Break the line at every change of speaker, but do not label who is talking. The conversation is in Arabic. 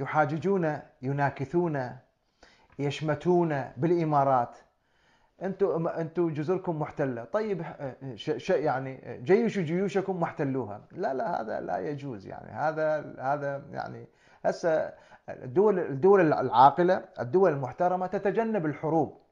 يحاججون يناكثون يشمتون بالامارات انتم انتم جزركم محتله طيب يعني جيشوا جيوشكم واحتلوها لا لا هذا لا يجوز يعني هذا هذا يعني هسه الدول الدول العاقله الدول المحترمه تتجنب
الحروب